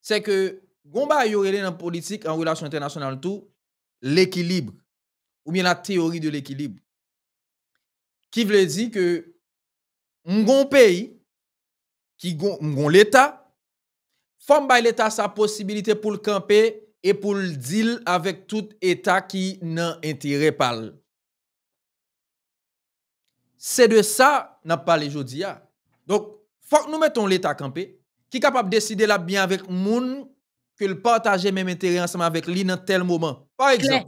c'est que Gomba Yorele la politique, en relation internationale, tout, l'équilibre, ou bien la théorie de l'équilibre, qui veut dire que un pays, qui gon l'État, bail l'État sa possibilité pour le camper et pour le deal avec tout État qui n'a intérêt pas. C'est de ça n'a pas les aujourd'hui. Hein. Donc, faut que nous mettons l'État camper. qui est capable de décider la bien avec moun, que le partage même intérêt ensemble avec lui dans tel moment. Par exemple,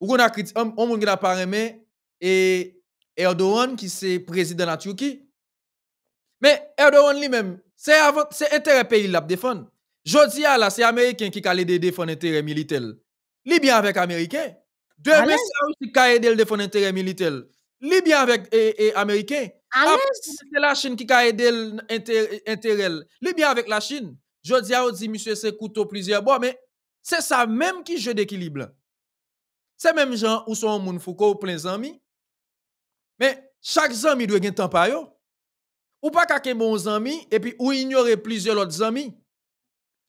on a un monde qui n'a pas aimé et Erdogan qui est président de la Turquie, mais Erdogan lui-même, c'est intérêt pays là défend. Jodi à là, c'est Américain qui a aidé défendre intérêt militaire. Libye avec Américain. Deux c'est aussi qui a aidé défendre intérêt militaire. Libye avec et, C'est la Chine qui a aidé intérêt. bien avec la Chine. Jodi à dit, monsieur, c'est couteau plusieurs bois. Mais c'est ça même qui joue d'équilibre. C'est même gens où sont Moun Foucault plein amis. Mais chaque ami doit gagner temps par ou pas kake bon ami et puis ou ignorer plusieurs autres amis.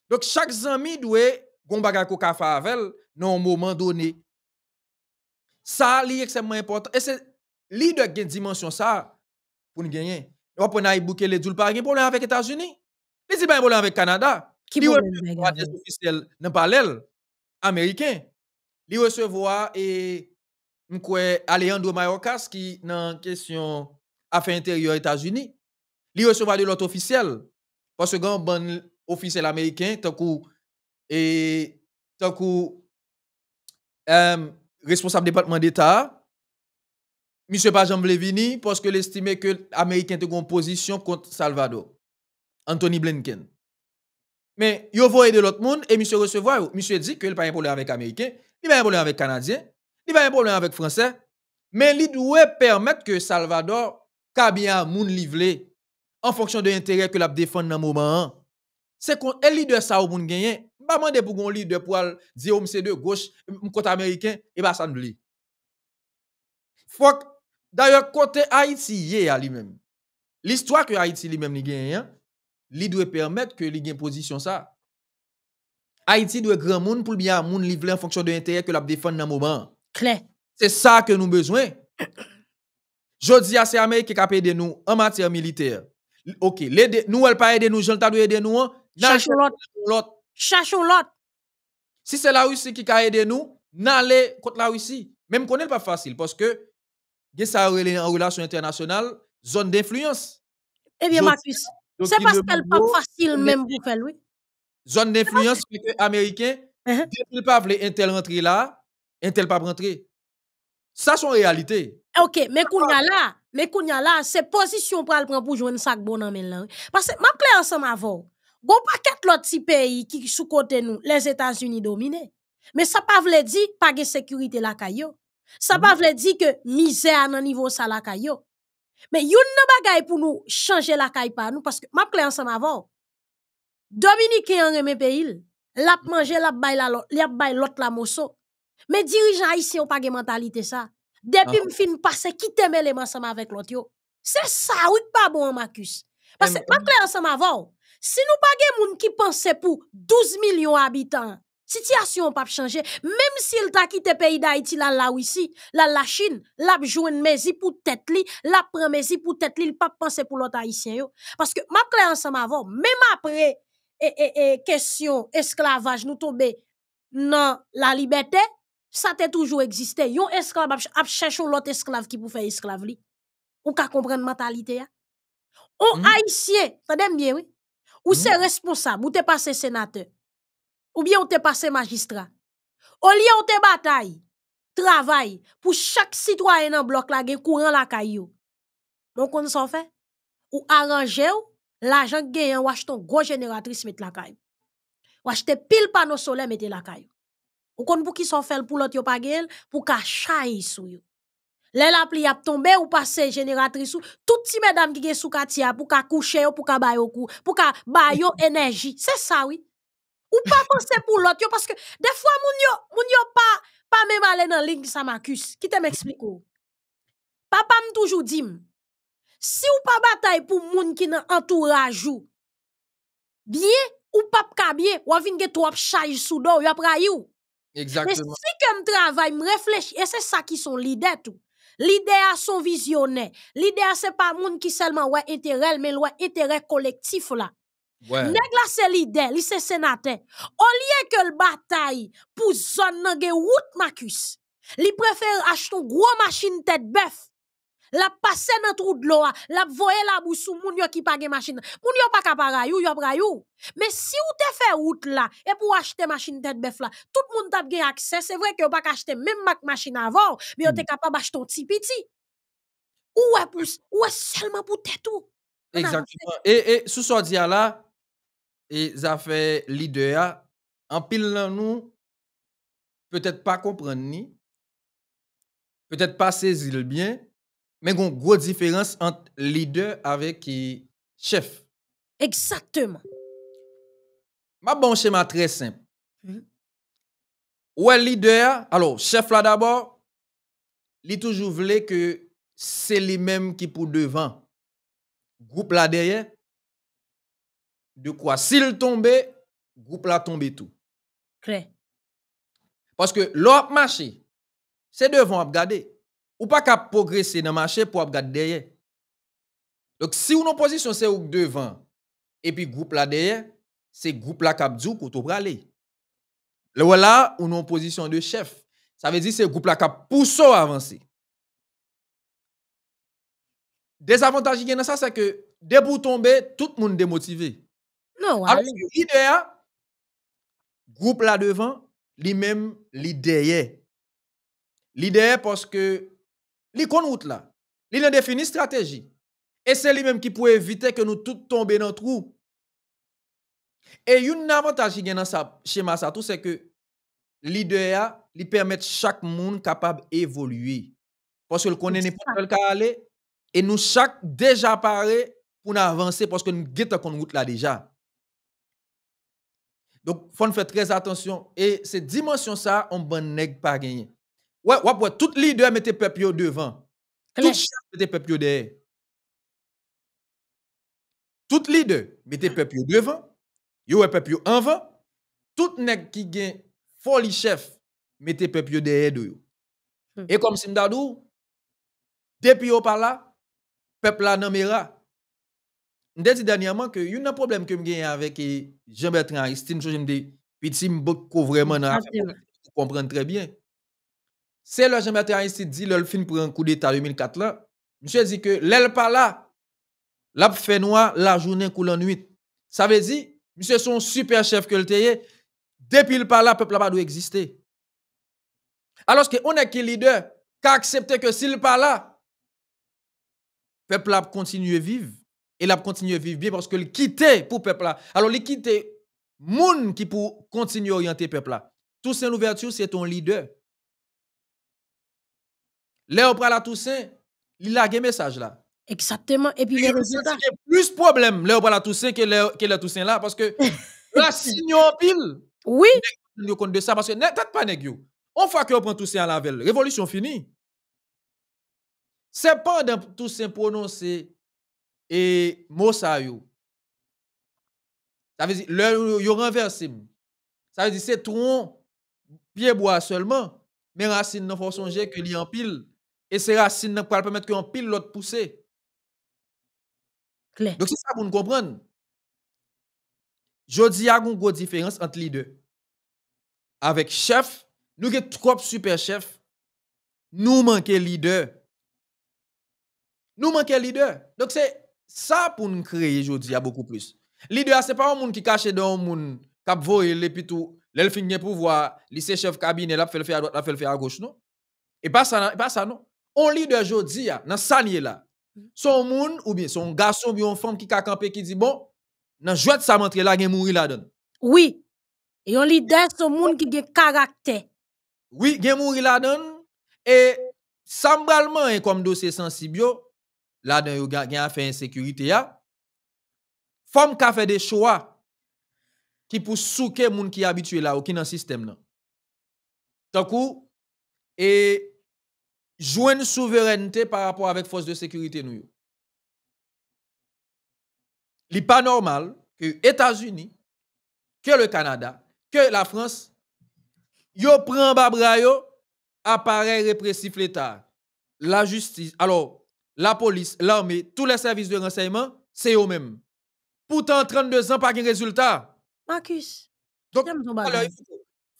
Donc chaque ami doit gon baga ka fa avec non moment donné. Ça li extrêmement important et c'est li de une dimension ça pour nous gagner. On peut aller bouquer les doul pas un problème avec États-Unis. Li si pas un problème avec Canada. Qui des officiel nan parallèle américain. Li recevoir et m'kwe Alejandro Mayorkas qui dans question affaires intérieures États-Unis li recevoir de l'autre officiel. Parce que un bon officiel américain, tant que, euh, responsable département d'État, M. Pajam parce que l'estimait que l'Américain te en position contre Salvador, Anthony Blinken. Mais yo voyez de l'autre monde et monsieur recevoir, monsieur dit qu'il a pas un problème avec Américain, il a pas un problème avec Canadien, il a pas un problème avec Français, mais il doit permettre que Salvador, kabia moun livre en fonction de l'intérêt que l'on défend dans le moment. C'est qu'on est leader ça au monde gagné. Pas demander pour un leader pour dire c'est oh, de gauche, côté américain et bien ça nous Faut d'ailleurs côté Haïti y a lui-même. L'histoire que Haïti lui-même gagne, lui doit permettre que ait une position ça. Haïti doit grand monde pour bien monde livrer en fonction de l'intérêt que l'on défend dans le moment. C'est ça que nous besoin. Je dis à ces Américains qui ont aidé nous en matière militaire. OK, nous elle pas aider nous, Jean t'a aider nous. Cherchons l'autre. Cherchons l'autre. Si c'est la Russie qui a aider, nous, n'allez contre la Russie. Même qu'on n'est pas facile parce que ça en relation internationale, zone d'influence. Eh bien, Mathis, c'est parce qu'elle pas facile même pour faire, Zone d'influence américain, depuis pas voulu Intel rentrer là, Intel pas rentrer. Ça, c'est une réalité. Ok, mais qu'on a là, mais kounya là, la, se position pral pran pou un sak bon nan men Parce que ma ple ma vò. Gon pa ket lot si peyi ki sou kote nou, les états unis domine. Mais ça pa vle di, pa ge sécurité la kayo. Sa pa vle di que misère an nan niveau sa la kayo. Mais yon nan bagay pou nou changer la kay nous. nou, que ma ple ma vò. Dominique yon pays. Il lap manger, lap bay, la lot, lap bay l'autre la mosso. Mais dirijan ici yon pas de mentalité, ça. Depuis que ah. je finis passer, qui t'aime les ensemble avec l'autre C'est ça, oui, pas bon, Marcus. Parce que, pas clair ensemble avant. Oh, si nous pas de monde qui pense pour 12 millions d'habitants, situation pas changer même s'il t'a quitté pays d'Haïti là là ici là la Chine l'a joindre mesi pour tête li l'a prend pour pour tête li pas penser pour l'autre haïtien parce que m'a clair ensemble avant même après et, et, et question esclavage nous tomber dans la liberté Sa te toujou egziste. Yon esklav ap chèchou lot esklav ki pou fè esklav li. Ou ka kompren mentalite ya. Ou mhm. haisyen, sa dem bien oui. Ou mhm. se responsable, ou te passe senateur. Ou bien ou te passe magistrat. Ou liye ou te bataye. Travaye pou chak sitwoyen an blok la gen kou ran lakay yo. Bon kon son fè? Ou aranjè ou, la jank gen yon wach ton groj generatris met lakay. Wach te pil panosole met lakay yo. Ou kon pou ki son fel pou lot yo pagel, pou ka chay sou yo. Lè la pli ap tombe ou passe génératrice ou, tout si madame ki gen sou katia pou ka kouche yo, pou ka yo kou, pou ka yo enerji. Se sa oui. Ou pa pense pou lot yo, de defwa moun yo, moun yo pa, pa me male nan ling sa makus. Ki te ou? Papa m toujou dim, si ou pa batay pou moun ki nan entourage ou, bien ou pap ka ou avin ge trop chay sou do, yo ap ray ou. Exactement. Mais si comme travail, me réfléchis. et c'est ça qui sont l'idée tout. L'idée à son visionnaire. L'idée à c'est pas monde qui seulement ouais intérêt, mais ouais intérêt collectif là. Ouais. c'est l'idée, li c'est sénateur. Au lieu que le bataille pour zone nan route Marcus, li préfère acheter une gros machine tête bœuf la passe notre trou de l'eau, la voye la bou sou moun yo ki pa gen machine. Moun pas pa kapara yo, yo prayou. Mais si ou te fait route là et pour acheter machine tête bœuf là, tout le monde t'a gen accès, c'est vrai que ou pa acheter même mak machine avant, mais on hmm. te capable acheter ton petit petit. Ou est plus, ou est seulement pour tête tout. Exactement. Et, et sous ce dia là, et ça fait leader en pile nous peut-être pas comprendre ni peut-être pas saisir bien mais il y a une grosse différence entre leader avec chef. Exactement. Ma bon schéma très simple. Mhm. Ouais, leader, alors chef là d'abord, il toujours voulu que c'est lui-même qui pour devant. Groupe là derrière. De quoi s'il tombait, groupe là tombé tout. Parce que l'autre marché, c'est devant à regarder ou pas qu'à progresser dans le marché pour regarder derrière. Donc, si une position c'est devant, et puis groupe là derrière, c'est groupe là qui dit qu'on aller. Là, une position de chef. Ça veut dire que c'est groupe là qui pousser à avancer. Désavantage qui est dans ça, c'est que dès bout tomber, tout le monde démotivé. Non, ouais. Hein, groupe là devant, lui-même, l'idée. L'idée parce que Li kon route là. Li a défini stratégie. Et c'est lui-même qui pourrait éviter que nous tous tombions dans le trou. Et une avantage qui dans sa schéma ça tout c'est que l'idée lui permet chaque monde capable d'évoluer. Parce que le connaît n'importe quel cas aller et nous chaque déjà paré pour avancer parce que nous guette qu'on route là déjà. Donc faut faire très attention et ces dimensions ça on ne peut pas gagner. Ouais, ouais, ouais, tout leader mettait peuple devant. Tout chef mettait peuple derrière. Tout leader mettait peuple devant. Yo peuple en avant. Tout nèg qui gen folie chef mette peuple derrière de hmm. Et comme Simdadou, depuis au par là, peuple là nan mera. dit dernièrement que y a un problème que me gagne avec Jean-Bertrand que je me dis petit m'bok vraiment nan comprendre très bien c'est là Jean-Baptiste Aristide dit le film « pour un coup d'état 2004 là. Monsieur dit que l'aile pas là, l'a fait noir la journée en nuit. Ça veut dire monsieur son super chef que le depuis le pas là peuple là pas doit exister. Alors que on est qui leader qui accepter que s'il pas là peuple là à vivre et là continue vivre bien parce que le quitter pour peuple là. Alors le quittait moun qui pour continuer orienter peuple là. ça, Louverture c'est ton leader. L'eau par la Toussaint, il a un message là. Exactement. Et puis les résultats. a plus de problèmes, L'eau la Toussaint que le, que la Toussaint là, parce que la signe en pile. Oui. Nous compte de ça, parce que peut pas négio. On fait qu'on prend Toussaint à la velle. Révolution finie. C'est pendant Toussaint prononcé et mot ça Ça veut dire, le, un renversé. Ça veut dire, c'est tronc, pied bois seulement, mais racine, n'a faut songer que l'eau en pile. Et ces racines ne peuvent permettre qu'un pile l'autre pousser. Donc c'est ça pour nous comprendre. Je dis y a une grosse différence entre les deux. Avec chef, nous avons trop super chefs. Nous manquons leader. Nous manquons leader. Donc c'est ça pour nous créer, je dis, beaucoup plus. Leader, ce n'est pas un monde qui cache dans un monde qui voit et puis tout. L'elfin pour pouvoir, lycée chef cabinet, a fait le faire à droite, a fait le faire à gauche, non? Et pas pas ça, non? on leader jodi nan sanye la, mm. son moun ou bien son garçon ou bien femme qui a campé qui dit bon, nan jouet sa montre la gen mouri la don. Oui. Et on leader son moun qui gen caractère. Oui, gen mouri la don. et sambralman et comme dossier sensible la don yo a fait insécurité ya. Femme qui a fait des choix qui pou souke moun qui habitué là ou ki système là. Takou et une souveraineté par rapport avec force de sécurité nous. Il n'est pas normal que les États-Unis, que le Canada, que la France, yo prend babrayo appareil répressif l'État, la justice, alors la police, l'armée, tous les services de renseignement, c'est eux-mêmes. Pourtant, 32 ans, pas de résultat. Marcus. Donc, il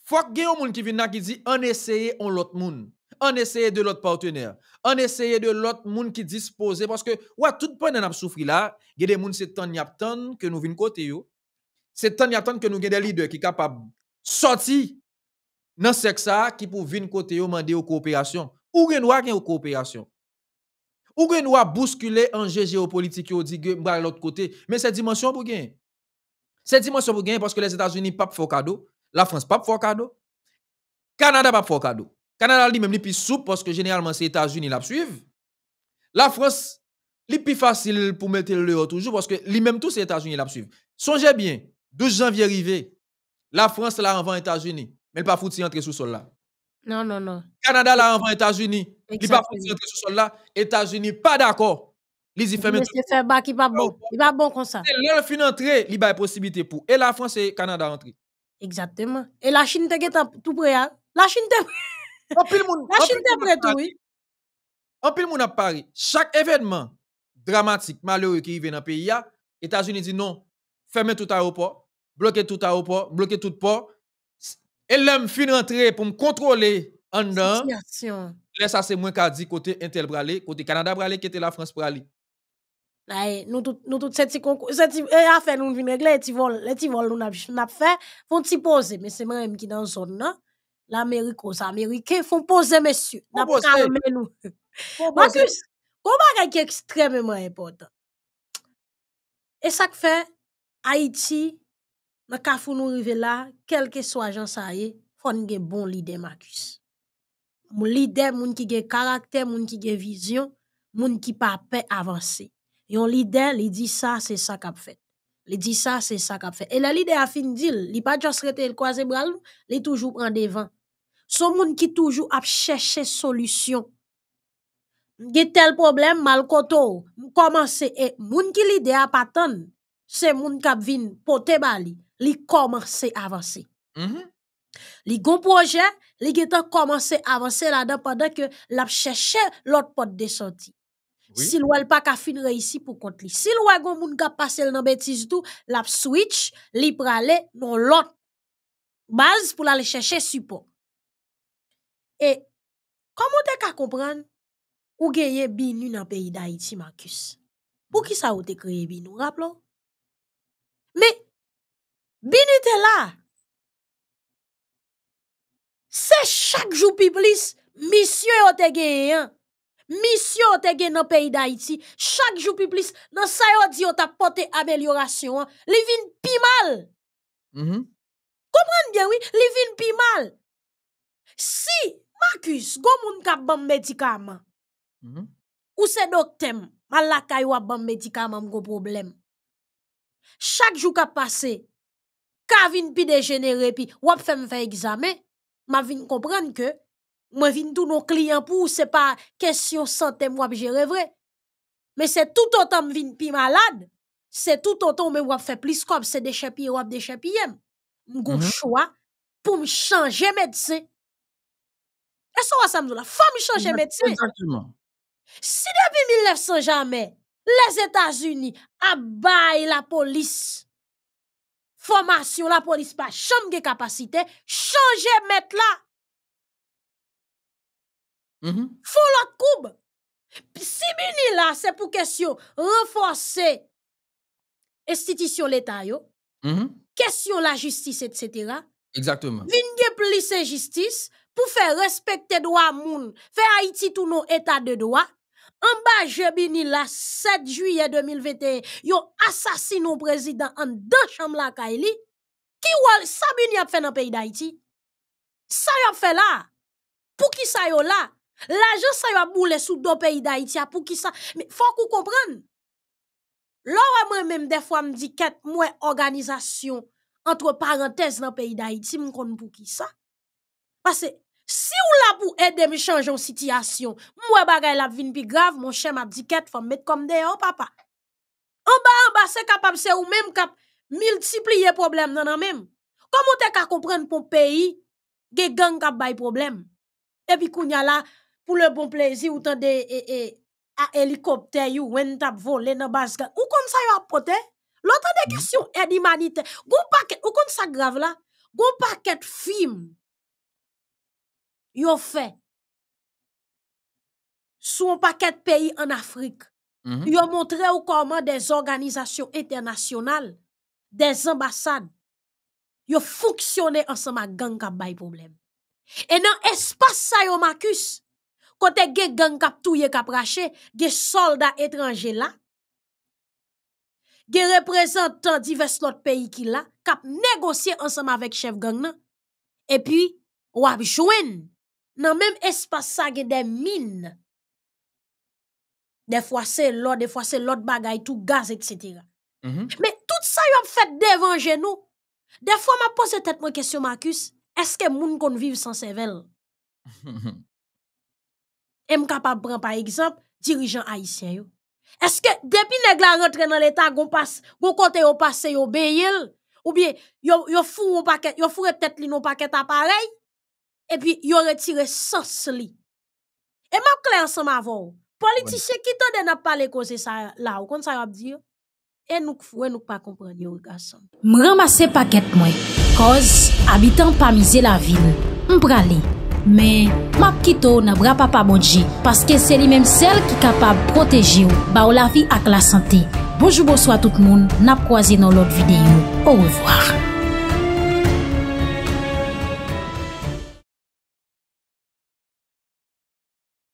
faut que y ait un monde qui vient qui dit on essaye, on l'autre monde. On essaye de l'autre partenaire. On essaye de l'autre monde qui dispose. Parce que, ouais, tout point a souffri là. Il y a des gens, c'est tant que nous venons côté. C'est tant que nous avons des leaders qui sont capables de sortir dans ce ça qui pour venir côté pour demander aux coopération. Ou nous avons une coopération. Ou nous avons bousculer en jeu géopolitique qui dit que l'autre côté, mais c'est dimension pour gagner. C'est dimension pour gagner parce que les États-Unis pas font cadeau, la France pas font cadeau, Canada pas font cadeau. Canada est plus souple parce que généralement c'est les états unis la suivent. La France est plus facile pour mettre le toujours toujours que que les tous tous états unis la suivent. Songez bien, 12 janvier arrivé, la France la les états unis mais ne peut pas fouti sur sous sol là Non, non, non. Canada la avant états unis mais pas fouti entrer sous sol là. états unis pas d'accord. Les n'y a pas d'accord. bak, qui bon, Il pas bon kon Là Lè fin entrer, il y a possibilité pour et la France et Canada entre. Exactement. Et la Chine te tout pre hein. La Chine te en pile moun, moun a pari, chaque événement dramatique, malheureux qui états unis dit non, Fermez tout aéroport, bloquez tout aéroport, Bloquez tout port, Et l'homme fin rentrer pour me contrôler en laisse' situation Ça c'est moins dit côté Intel brale, côté Canada la France brale. nous, nous eh, nous nous Nous cette nous nous nous nous nous, nous, nous nous l'Amérique aux Américains font poser, messieurs. N'a pas calmé nous. Marcus, comment qui est extrêmement important? Et ça que fait, Haïti, dans le nous arrive là, quel que soit Jean Saïe, faut un bon leader, Marcus. Mon leader, moun qui a caractère, moun qui a vision, moun qui pas avancer. Yon leader, il dit ça, c'est ça qu'a fait. Li di ça, c'est ça kap fait. Et la leader, de a fin dil, li pas juste rete le bras, il li toujours en devant. Son moun ki toujou ap chèche solusyon. Nge tel problem, mal koto, mou komanse. E moun ki li de ap atan, se moun kap vin pote bali, li komanse avanse. Mm-hmm. Li gon proje, li getan komanse avanse la da padan ke lap chèche lot pot de soti. Si lwa l pa ka fin reysi pou kont li. Si lwa goun moun kap pase l nan betis tou, lap switch, li prale non lot. Baz pou la le chèche supo. E komon te ka kompran ou geye binu nan peyi da iti, Marcus? Pou ki sa ou te kreye binu, raplon? Me, binu te la, se chak jou pi plis, misyo yo te geye yan. Misyo yo te geye nan peyi da iti, chak jou pi plis, nan sayo di yo ta pote ameliorasyon, li vin pi mal. Mm-hmm. Kompran bien, li vin pi mal. Marcus, go moun ka bon médicament. Hmm? Ou se docteur, mal la bon médicament problème. Chaque jour qu'a passé ka vin pi dégénéré pi, ou ap fem fè examen, ma vin comprendre que, moi vin tout nos clients pour, c'est pas question santé moi ap Mais c'est tout autant vin pi malade, c'est tout autant me fait fè plus comme c'est des chepi ou ap de hmm? choix pour me changer médecin. Ça so wa samdou la, change de métier. Exactement. Si depuis 1900 jamais, les états unis abaillent la police, formation la police pas chambre de capacité, changez met la. Mm -hmm. Faut la Si bini là, c'est pour question renforcer renforcer l'état, yo, mm -hmm. Question la justice, etc. Exactement. Vin plus et justice pour faire respecter droit moun, faire Haïti tout nos état de droit. En bas, je bini la 7 juillet 2021, ont assassiné au président en deux chambres la Kaili. Qui wal sa fait dans le pays d'Haïti? y a fait là. Pour qui ça fait là? L'agent ça yon a boule sous deux pays d'Haïti. Pour qui ça? Mais faut qu'on comprenne. L'or moi même des fois que ket mouè organisation entre parenthèses dans le pays d'Haïti m'kon pour qui ça? Parce que Si ou la pou ede mi chanjon sityasyon, mwen bagay la vin pi grav, mwen chen ma diket, fòm met komde yo, papa. An ba, an ba, se kapap se ou mem kap miltiplye problem nan an mem. Koman te ka kompren pou peyi, ge gang kap bay problem. Ebi kounya la, pou le bon plezi, ou tan de, e, e, a helikopter yu, wen tap volen nan bazgan. Ou kon sa yo apote? Lò tan de kesyon edi manite. Ou kon sa grav la? Ou kon sa grav la? Ou kon sa grav la? Ou kon sa grav la? Ou kon sa grav la? Ou kon sa grav la? Ou kon sa grav la? Ou kon sa ont fait sur un paquet de pays en Afrique. ils mhm. ont montré comment des organisations internationales, des ambassades, ont fonctionné ensemble avec gangs qui a problème. Et dans l'espace ça, yo Marcus, quand gang qui a tout yé qui des soldats étrangers là, des représentants divers autres pays qui là, cap négocié ensemble avec chef gang et puis, ou a joué dans même espace ça des mines des fois c'est l'eau, des fois c'est l'autre bagaille mm-hmm. tout gaz etc. mais tout ça y a fait devant nous. des fois m'a posé tête moi question Marcus est-ce que moun kon vive sans cervelle et capable prendre par exemple dirigeant haïtien est-ce que depuis nèg la rentré dans l'état gon passe gon côté au passé ou bien yo a fou un paquet yo fou peut-être les non paquet appareil epi yon retire sens li. Eman kler seman avon. Politiche kito den ap pale kose sa la ou. Kon sa yon ap diyo, e nouk fwe, nouk pa komprende yon gasan. M ramase paket mwen. Koz, abitan pa mize la vil. M prale. Men, map kito nan bra pa pa bodje. Paske se li menm sel ki kapab proteji ou. Ba ou la vi ak la sante. Bojou bojou a tout moun. Nap kwa zi nan lot videyo. Ou revoar.